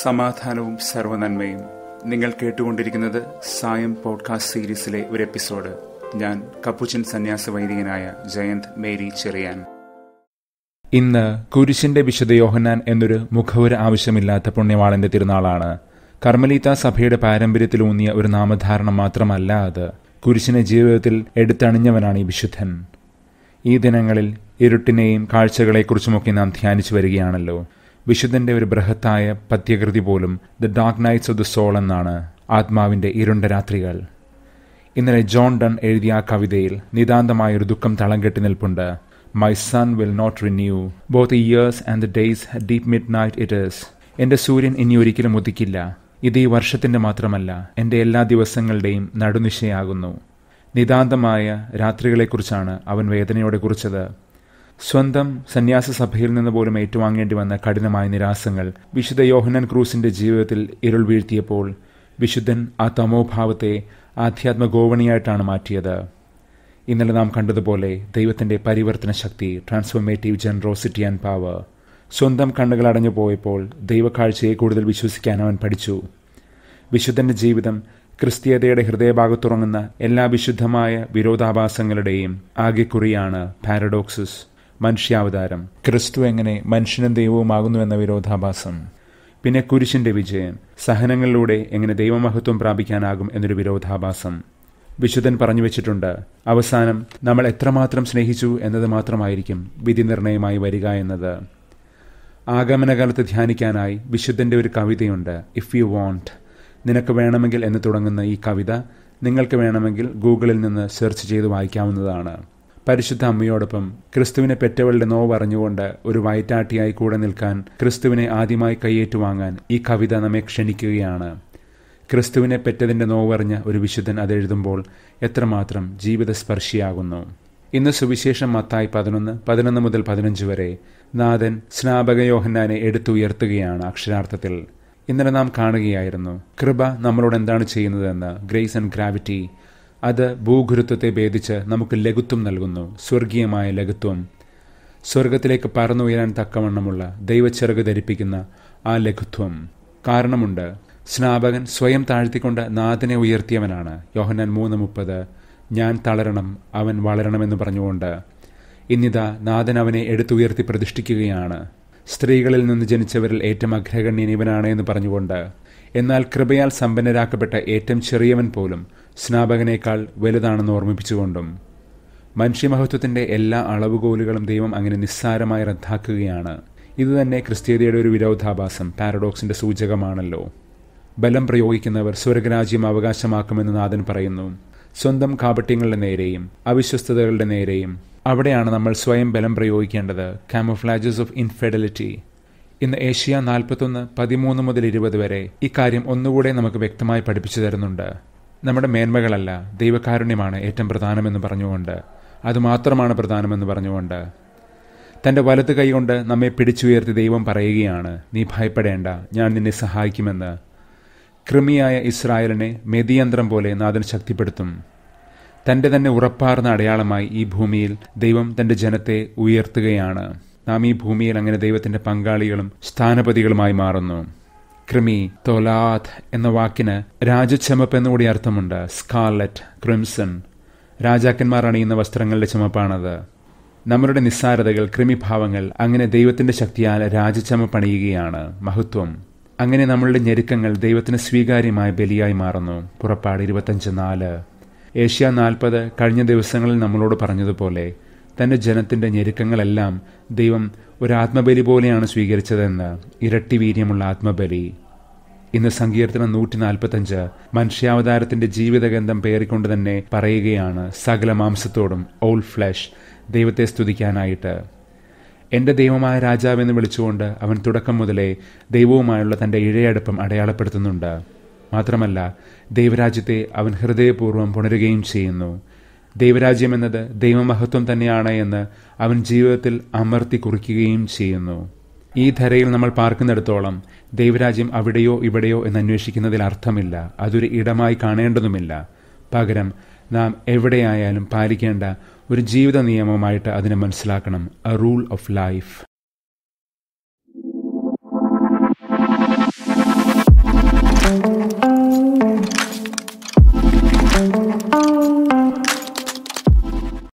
സമാധാനവും സർവനന്മയും നിങ്ങൾ കേട്ടുകൊണ്ടിരിക്കുന്നത് സായം പോഡ്കാസ്റ്റ് സീരീസിലെ ഒരു എപ്പിസോഡ് ഞാൻ കപ്പുച്ചൻ സന്യാസ വൈദികനായ ജയന്ത് മേരി ചെറിയാൻ ഇന്ന് കുരിശിന്റെ വിശുദ്ധ യോഹന്നാൻ എന്നൊരു മുഖവര ആവശ്യമില്ലാത്ത പുണ്യവാളന്റെ തിരുനാളാണ് കർമ്മലീത്ത സഭയുടെ പാരമ്പര്യത്തിലൂന്നിയ ഒരു നാമധാരണം മാത്രമല്ല അത് കുരിശിനെ ജീവിതത്തിൽ എടുത്തണിഞ്ഞവനാണ് ഈ വിശുദ്ധൻ ഈ ദിനങ്ങളിൽ ഇരുട്ടിനെയും കാഴ്ചകളെക്കുറിച്ചുമൊക്കെ നാം ധ്യാനിച്ചു വരികയാണല്ലോ വിശുദ്ധന്റെ ഒരു ബൃഹത്തായ പദ്യകൃതി പോലും the dark nights of the soul എന്നാണ് ആത്മാവിൻ്റെ ഇരുണ്ട രാത്രികൾ ഇന്നലെ ജോൺ ഡൺ എഴുതിയ ആ കവിതയിൽ നിതാന്തമായ ഒരു ദുഃഖം തളം കെട്ടി നിൽപ്പുണ്ട് my sun will not renew both years and the days deep midnight it is എൻ്റെ സൂര്യൻ ഇനി ഒരിക്കലും ഉദിക്കില്ല ഇത് ഈ വർഷത്തിന്റെ മാത്രമല്ല എന്റെ എല്ലാ ദിവസങ്ങളുടെയും നടുനിശയാകുന്നു നിതാന്തമായ രാത്രികളെക്കുറിച്ചാണ് അവൻ വേദനയോടെ കുറിച്ചത് സ്വന്തം സന്യാസ സഭയിൽ നിന്ന് പോലും ഏറ്റുവാങ്ങേണ്ടി വന്ന കഠിനമായ നിരാസങ്ങൾ വിശുദ്ധ യോഹനൻ ക്രൂസിന്റെ ജീവിതത്തിൽ ഇരുൾ വീഴ്ത്തിയപ്പോൾ വിശുദ്ധൻ ആ തമോഭാവത്തെ ആധ്യാത്മ ഗോവണിയായിട്ടാണ് മാറ്റിയത് ഇന്നലെ നാം കണ്ടതുപോലെ ദൈവത്തിന്റെ പരിവർത്തന ശക്തി ട്രാൻസ്ഫോർമേറ്റീവ് ജനറോസിറ്റി ആൻഡ് പവർ സ്വന്തം കണ്ണുകൾ അടഞ്ഞു പോയപ്പോൾ ദൈവക്കാഴ്ചയെ കൂടുതൽ വിശ്വസിക്കാൻ അവൻ പഠിച്ചു വിശുദ്ധന്റെ ജീവിതം ക്രിസ്തീയതയുടെ ഹൃദയഭാഗത്തുറങ്ങുന്ന എല്ലാ വിശുദ്ധമായ വിരോധാഭാസങ്ങളുടെയും ആകെക്കുറിയാണ് പാരഡോക്സസ് മനുഷ്യാവതാരം ക്രിസ്തു എങ്ങനെ മനുഷ്യനും ദൈവവുമാകുന്നു എന്ന വിരോധാഭാസം പിന്നെ കുരിശിന്റെ വിജയം സഹനങ്ങളിലൂടെ എങ്ങനെ ദൈവമഹത്വം പ്രാപിക്കാനാകും എന്നൊരു വിരോധാഭാസം വിശുദ്ധൻ പറഞ്ഞു വെച്ചിട്ടുണ്ട് അവസാനം നമ്മൾ എത്രമാത്രം സ്നേഹിച്ചു എന്നത് മാത്രമായിരിക്കും വിധി നിർണയമായി വരിക എന്നത് ആഗമനകാലത്ത് ധ്യാനിക്കാനായി വിശുദ്ധന്റെ ഒരു കവിതയുണ്ട് ഇഫ് യു വോണ്ട് നിനക്ക് വേണമെങ്കിൽ എന്ന് തുടങ്ങുന്ന ഈ കവിത നിങ്ങൾക്ക് വേണമെങ്കിൽ ഗൂഗിളിൽ നിന്ന് സെർച്ച് ചെയ്ത് വായിക്കാവുന്നതാണ് പരിശുദ്ധ അമ്മയോടൊപ്പം ക്രിസ്തുവിനെ പെറ്റവളുടെ അറിഞ്ഞുകൊണ്ട് ഒരു വയറ്റാട്ടിയായി കൂടെ നിൽക്കാൻ ക്രിസ്തുവിനെ ആദ്യമായി കൈയേറ്റുവാങ്ങാൻ ഈ കവിത നമ്മെ ക്ഷണിക്കുകയാണ് ക്രിസ്തുവിനെ പെറ്റതിൻ്റെ നോവറിഞ്ഞ ഒരു വിശുദ്ധൻ അതെഴുതുമ്പോൾ എത്രമാത്രം ജീവിതസ്പർശിയാകുന്നു ഇന്ന് സുവിശേഷം മത്തായി പതിനൊന്ന് പതിനൊന്ന് മുതൽ പതിനഞ്ച് വരെ നാഥൻ സ്നാപകയോഹന്നാനെ എടുത്തുയർത്തുകയാണ് അക്ഷരാർത്ഥത്തിൽ ഇന്നലെ നാം കാണുകയായിരുന്നു കൃപ നമ്മളോട് എന്താണ് ചെയ്യുന്നതെന്ന് ഗ്രേസ് ആൻഡ് ഗ്രാവിറ്റി അത് ഭൂഗുരുത്വത്തെ ഭേദിച്ച് നമുക്ക് ലഘുത്വം നൽകുന്നു സ്വർഗീയമായ ലഘുത്വം സ്വർഗത്തിലേക്ക് പറന്നുയരാൻ തക്കവണ്ണമുള്ള ദൈവച്ചിറക് ധരിപ്പിക്കുന്ന ആ ലഘുത്വം കാരണമുണ്ട് സ്നാപകൻ സ്വയം താഴ്ത്തിക്കൊണ്ട് നാഥനെ ഉയർത്തിയവനാണ് യോഹനാൻ മൂന്ന് മുപ്പത് ഞാൻ തളരണം അവൻ വളരണമെന്ന് പറഞ്ഞുകൊണ്ട് ഇന്നിതാ നാഥൻ അവനെ എടുത്തുയർത്തി പ്രതിഷ്ഠിക്കുകയാണ് സ്ത്രീകളിൽ നിന്ന് ജനിച്ചവരിൽ ഏറ്റവും അഗ്രഗണ്യൻ എന്ന് പറഞ്ഞുകൊണ്ട് എന്നാൽ കൃപയാൽ സമ്പന്നരാക്കപ്പെട്ട ഏറ്റവും ചെറിയവൻ പോലും സ്നാപകനേക്കാൾ വലുതാണെന്ന് ഓർമ്മിപ്പിച്ചുകൊണ്ടും മനുഷ്യമഹത്വത്തിന്റെ എല്ലാ അളവുകോലുകളും ദൈവം അങ്ങനെ നിസ്സാരമായി റദ്ദാക്കുകയാണ് ഇതുതന്നെ ക്രിസ്ത്യതയുടെ ഒരു വിരോധാഭാസം പാരഡോക്സിൻ്റെ സൂചകമാണല്ലോ ബലം പ്രയോഗിക്കുന്നവർ സ്വർഗരാജ്യം അവകാശമാക്കുമെന്ന് നാഥൻ പറയുന്നു സ്വന്തം കാപട്യങ്ങളുടെ നേരെയും അവിശ്വസ്തതകളുടെ നേരെയും അവിടെയാണ് നമ്മൾ സ്വയം ബലം പ്രയോഗിക്കേണ്ടത് കാമോഫ്ലാജസ് ഓഫ് ഇൻഫെഡിലിറ്റി ഇന്ന് ഏഷ്യ നാൽപ്പത്തൊന്ന് പതിമൂന്ന് മുതൽ ഇരുപത് വരെ ഇക്കാര്യം ഒന്നുകൂടെ നമുക്ക് വ്യക്തമായി പഠിപ്പിച്ചു തരുന്നുണ്ട് നമ്മുടെ മേന്മകളല്ല ദൈവകാരുണ്യമാണ് ഏറ്റവും പ്രധാനമെന്ന് പറഞ്ഞുകൊണ്ട് അതുമാത്രമാണ് പ്രധാനമെന്ന് പറഞ്ഞുകൊണ്ട് തൻ്റെ വലത് കൈകൊണ്ട് നമ്മെ പിടിച്ചുയർത്തി ദൈവം പറയുകയാണ് നീ ഭയപ്പെടേണ്ട ഞാൻ നിന്നെ സഹായിക്കുമെന്ന് കൃമിയായ ഇസ്രായേലിനെ മെതിയന്ത്രം പോലെ നാഥൻ ശക്തിപ്പെടുത്തും തന്റെ തന്നെ ഉറപ്പാർന്ന അടയാളമായി ഈ ഭൂമിയിൽ ദൈവം തന്റെ ജനത്തെ ഉയർത്തുകയാണ് നാം ഈ ഭൂമിയിൽ അങ്ങനെ ദൈവത്തിന്റെ പങ്കാളികളും സ്ഥാനപതികളുമായി മാറുന്നു ക്രിമി തോലാത്ത് എന്ന വാക്കിന് രാജചമപ്പ് എന്നുകൂടി അർത്ഥമുണ്ട് സ്കാർലറ്റ് ക്രിംസൺ രാജാക്കന്മാർ അണിയുന്ന വസ്ത്രങ്ങളുടെ ചുമപ്പാണത് നമ്മുടെ നിസ്സാരതകൾ കൃമിഭാവങ്ങൾ അങ്ങനെ ദൈവത്തിന്റെ ശക്തിയാൽ രാജചമപ്പണിയുകയാണ് മഹത്വം അങ്ങനെ നമ്മളുടെ ഞെരുക്കങ്ങൾ ദൈവത്തിന് സ്വീകാര്യമായ ബലിയായി മാറുന്നു പുറപ്പാട് ഇരുപത്തഞ്ച് നാല് ഏഷ്യ നാൽപ്പത് കഴിഞ്ഞ ദിവസങ്ങളിൽ നമ്മളോട് പറഞ്ഞതുപോലെ തൻ്റെ ജനത്തിൻ്റെ ഞെരുക്കങ്ങളെല്ലാം ദൈവം ഒരു ആത്മബലി പോലെയാണ് സ്വീകരിച്ചതെന്ന് ഇരട്ടി വീര്യമുള്ള ആത്മബലി ഇന്ന് സങ്കീർത്തനം നൂറ്റി നാൽപ്പത്തഞ്ച് മനുഷ്യാവതാരത്തിന്റെ ജീവിതഗന്ധം പേറിക്കൊണ്ട് തന്നെ പറയുകയാണ് സകല മാംസത്തോടും ഓൾ ഫ്ലഷ് ദൈവത്തെ സ്തുതിക്കാനായിട്ട് എൻ്റെ ദൈവമായ രാജാവെന്ന് വിളിച്ചുകൊണ്ട് അവൻ തുടക്കം മുതലേ ദൈവവുമായുള്ള തന്റെ ഇഴയടുപ്പം അടയാളപ്പെടുത്തുന്നുണ്ട് മാത്രമല്ല ദൈവരാജ്യത്തെ അവൻ ഹൃദയപൂർവ്വം പുണരുകയും ചെയ്യുന്നു ദൈവരാജ്യം എന്നത് ദൈവമഹത്വം തന്നെയാണ് എന്ന് അവൻ ജീവിതത്തിൽ അമർത്തി കുറിക്കുകയും ചെയ്യുന്നു ഈ ധരയിൽ നമ്മൾ പാർക്കുന്നിടത്തോളം ദൈവരാജ്യം അവിടെയോ ഇവിടെയോ എന്ന് അന്വേഷിക്കുന്നതിൽ അർത്ഥമില്ല അതൊരു ഇടമായി കാണേണ്ടതുമില്ല പകരം നാം എവിടെയായാലും പാലിക്കേണ്ട ഒരു ജീവിത നിയമമായിട്ട് അതിനെ മനസ്സിലാക്കണം എ റൂൾ ഓഫ് ലൈഫ്